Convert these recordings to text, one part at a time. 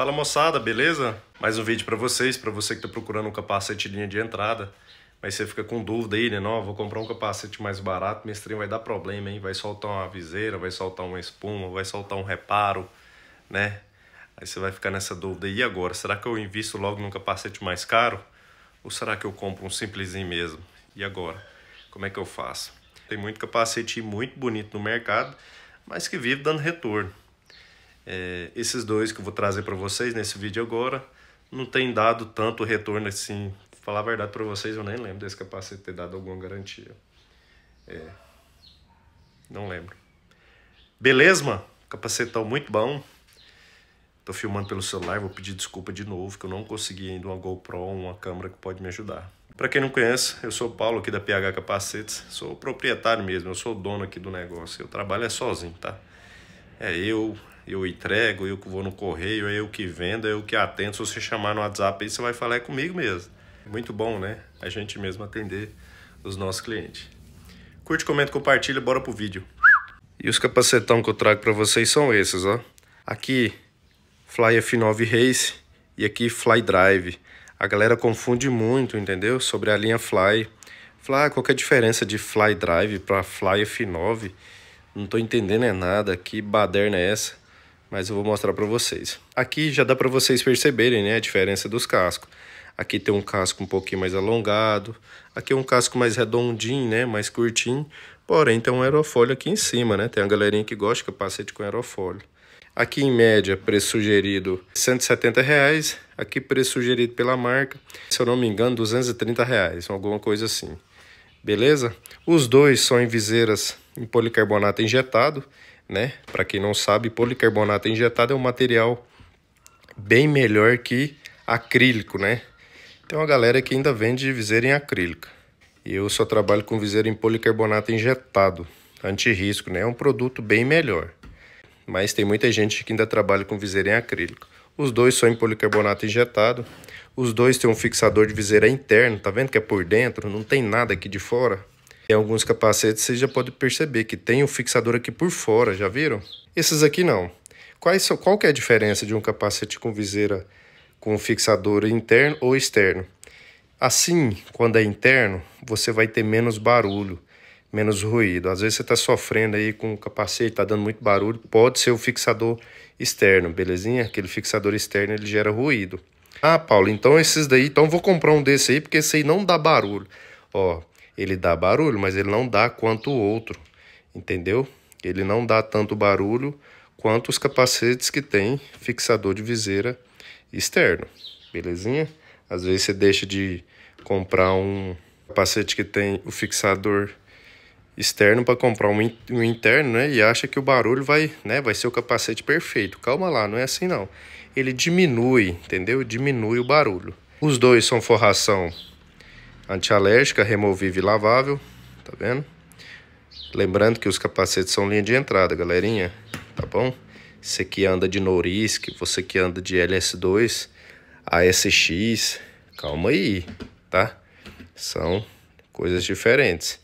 Fala moçada, beleza? Mais um vídeo para vocês, para você que tá procurando um capacete linha de entrada, mas você fica com dúvida aí, né? Não, vou comprar um capacete mais barato, minha stream vai dar problema, hein? Vai soltar uma viseira, vai soltar uma espuma, vai soltar um reparo, né? Aí você vai ficar nessa dúvida. E agora? Será que eu invisto logo num capacete mais caro? Ou será que eu compro um simplesinho mesmo? E agora? Como é que eu faço? Tem muito capacete muito bonito no mercado, mas que vive dando retorno. É, esses dois que eu vou trazer para vocês nesse vídeo agora não tem dado tanto retorno assim. Falar a verdade para vocês, eu nem lembro desse capacete ter dado alguma garantia. É, não lembro. Beleza, mano? Capacetão muito bom. Tô filmando pelo celular, vou pedir desculpa de novo que eu não consegui ainda uma GoPro, uma câmera que pode me ajudar. Para quem não conhece, eu sou o Paulo aqui da PH Capacetes, sou proprietário mesmo, eu sou dono aqui do negócio, eu trabalho é sozinho, tá? É eu, eu entrego, eu que vou no correio, é eu que vendo, é eu que atendo. Se você chamar no WhatsApp aí, você vai falar é comigo mesmo. Muito bom, né? A gente mesmo atender os nossos clientes. Curte, comenta, compartilha, bora pro vídeo. E os capacetão que eu trago para vocês são esses, ó. Aqui, Fly F9 Race e aqui Fly Drive. A galera confunde muito, entendeu? Sobre a linha Fly. Fly, qual que é a diferença de Fly Drive para Fly F9? Não tô entendendo é nada, que baderna é essa? mas eu vou mostrar para vocês. Aqui já dá para vocês perceberem né, a diferença dos cascos. Aqui tem um casco um pouquinho mais alongado, aqui é um casco mais redondinho, né, mais curtinho, porém tem um aerofólio aqui em cima, né, tem uma galerinha que gosta de capacete com aerofólio. Aqui em média, preço sugerido R$ 170, reais. aqui preço sugerido pela marca, se eu não me engano, R$ 230, reais, alguma coisa assim. Beleza? Os dois são em viseiras em policarbonato injetado, né? Para quem não sabe, policarbonato injetado é um material bem melhor que acrílico, né? Tem uma galera que ainda vende viseira em acrílica. Eu só trabalho com viseira em policarbonato injetado, anti-risco, né? É um produto bem melhor. Mas tem muita gente que ainda trabalha com viseira em acrílico. Os dois são em policarbonato injetado. Os dois têm um fixador de viseira interno, tá vendo que é por dentro, não tem nada aqui de fora. Tem alguns capacetes, você já pode perceber que tem um fixador aqui por fora, já viram? Esses aqui não. Quais, qual que é a diferença de um capacete com viseira com fixador interno ou externo? Assim, quando é interno, você vai ter menos barulho, menos ruído. Às vezes você está sofrendo aí com o capacete, está dando muito barulho, pode ser o fixador externo, belezinha? Aquele fixador externo ele gera ruído. Ah, Paulo, então esses daí, então vou comprar um desse aí, porque esse aí não dá barulho. Ó, ele dá barulho, mas ele não dá quanto o outro, entendeu? Ele não dá tanto barulho quanto os capacetes que tem fixador de viseira externo, belezinha? Às vezes você deixa de comprar um capacete que tem o fixador externo para comprar um, um interno, né? E acha que o barulho vai, né? Vai ser o capacete perfeito. Calma lá, não é assim não. Ele diminui, entendeu? Diminui o barulho. Os dois são forração antialérgica, removível e lavável, tá vendo? Lembrando que os capacetes são linha de entrada, galerinha, tá bom? Você que anda de Norisc, você que anda de LS2, ASX, calma aí, tá? São coisas diferentes.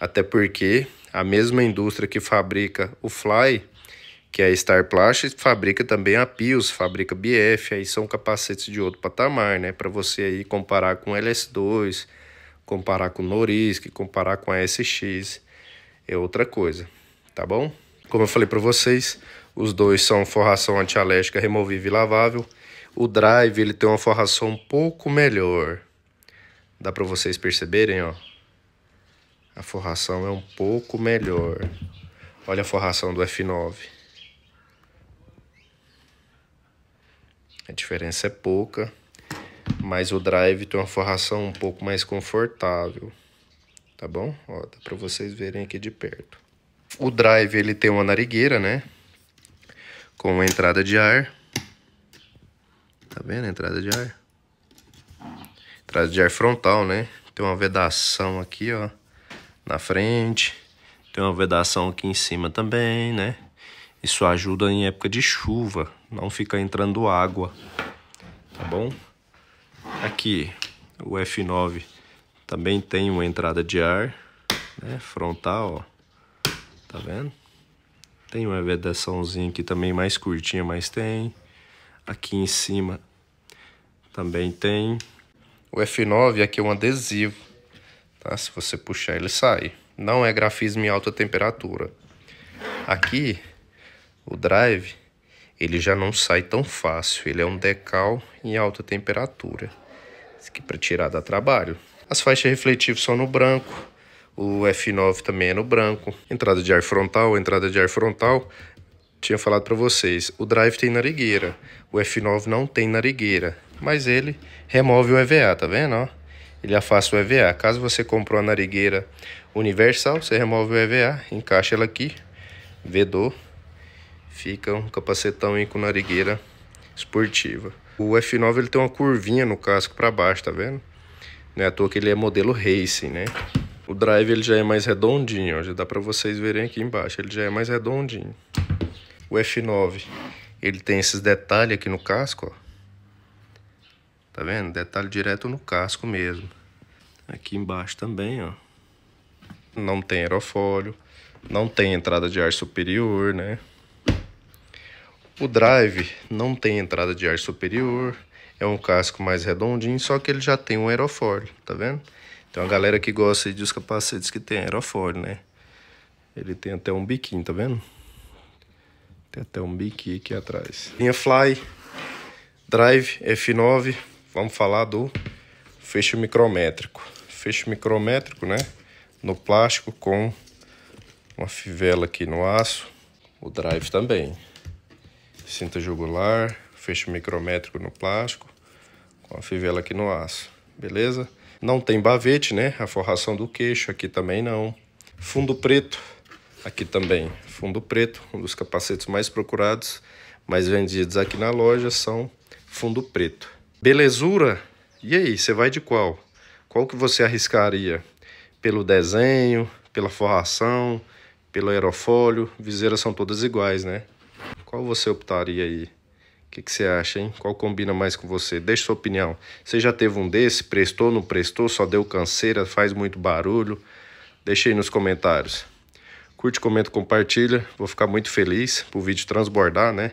Até porque a mesma indústria que fabrica o Fly, que é a Star Plastics, fabrica também a Pius, fabrica BF, aí são capacetes de outro patamar, né? Para você aí comparar com LS2, comparar com o Norisc, comparar com a SX, é outra coisa, tá bom? Como eu falei para vocês, os dois são forração antialérgica removível e lavável. O drive ele tem uma forração um pouco melhor. Dá para vocês perceberem, ó. A forração é um pouco melhor. Olha a forração do F9. A diferença é pouca. Mas o drive tem uma forração um pouco mais confortável, tá bom? Ó, dá para vocês verem aqui de perto. O drive ele tem uma narigueira, né? Com uma entrada de ar. Tá vendo a entrada de ar? Entrada de ar frontal, né? Tem uma vedação aqui, ó, na frente. Tem uma vedação aqui em cima também, né? Isso ajuda em época de chuva, não fica entrando água, tá bom? Aqui, o F9 também tem uma entrada de ar, né? Frontal, ó. Tá vendo? Tem uma vedaçãozinha aqui também mais curtinha, mas tem. Aqui em cima também tem. O F9 aqui é um adesivo, tá? Se você puxar ele sai. Não é grafismo em alta temperatura. Aqui, o drive, ele já não sai tão fácil. Ele é um decal em alta temperatura que para tirar dá trabalho. As faixas refletivas são no branco. O F9 também é no branco. Entrada de ar frontal, entrada de ar frontal. Tinha falado para vocês, o drive tem narigueira. O F9 não tem narigueira, mas ele remove o EVA, tá vendo, Ele afasta o EVA. Caso você comprou a narigueira universal, você remove o EVA, encaixa ela aqui, vedou, fica um capacetão aí com narigueira esportiva. O F9 ele tem uma curvinha no casco para baixo, tá vendo? Não é à toa que ele é modelo racing, né? O drive ele já é mais redondinho, ó, já dá para vocês verem aqui embaixo, ele já é mais redondinho. O F9, ele tem esses detalhes aqui no casco, ó. Tá vendo? Detalhe direto no casco mesmo. Aqui embaixo também, ó. Não tem aerofólio, não tem entrada de ar superior, né? O drive não tem entrada de ar superior, é um casco mais redondinho, só que ele já tem um aerofólio, tá vendo? Então a galera que gosta de os capacetes que tem aerofólio, né? Ele tem até um biquinho, tá vendo? Tem até um biquinho aqui atrás. Linha Fly, Drive F9, vamos falar do fecho micrométrico. Fecho micrométrico, né? No plástico com uma fivela aqui no aço. O drive também cinta jugular, fecho micrométrico no plástico, com a fivela aqui no aço, beleza? Não tem bavete, né? A forração do queixo aqui também não. Fundo preto, aqui também. Fundo preto, um dos capacetes mais procurados, mais vendidos aqui na loja são fundo preto. Belezura? E aí, você vai de qual? Qual que você arriscaria? Pelo desenho, pela forração, pelo aerofólio? Viseiras são todas iguais, né? Qual você optaria aí? O que, que, você acha, hein? Qual combina mais com você? Deixe sua opinião. Você já teve um desse? Prestou, não prestou? Só deu canseira? Faz muito barulho? Deixe aí nos comentários. Curte, comenta, compartilha. Vou ficar muito feliz pro vídeo transbordar, né?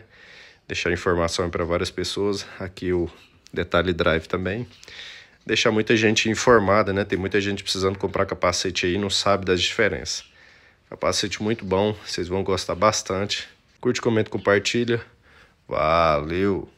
Deixar informação para várias pessoas. Aqui o detalhe drive também deixar muita gente informada, né? Tem muita gente precisando comprar capacete aí, não sabe das diferenças. Capacete muito bom, vocês vão gostar bastante. Curte, comenta, compartilha. Valeu!